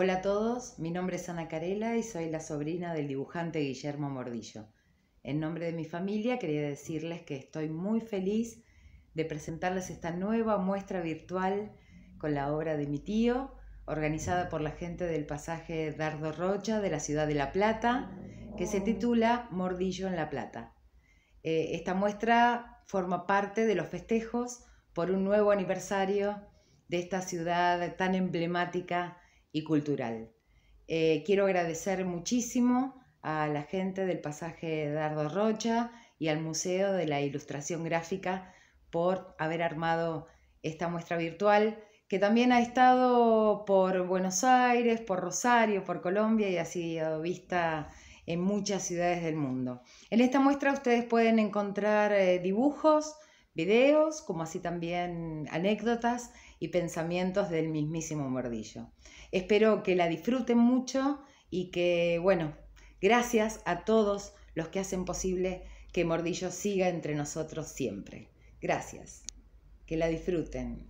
Hola a todos, mi nombre es Ana Carela y soy la sobrina del dibujante Guillermo Mordillo. En nombre de mi familia quería decirles que estoy muy feliz de presentarles esta nueva muestra virtual con la obra de mi tío, organizada por la gente del pasaje Dardo Rocha de la ciudad de La Plata, que se titula Mordillo en La Plata. Eh, esta muestra forma parte de los festejos por un nuevo aniversario de esta ciudad tan emblemática cultural. Eh, quiero agradecer muchísimo a la gente del pasaje Dardo Rocha y al Museo de la Ilustración Gráfica por haber armado esta muestra virtual, que también ha estado por Buenos Aires, por Rosario, por Colombia y ha sido vista en muchas ciudades del mundo. En esta muestra ustedes pueden encontrar eh, dibujos, videos, como así también anécdotas y pensamientos del mismísimo Mordillo. Espero que la disfruten mucho y que, bueno, gracias a todos los que hacen posible que Mordillo siga entre nosotros siempre. Gracias. Que la disfruten.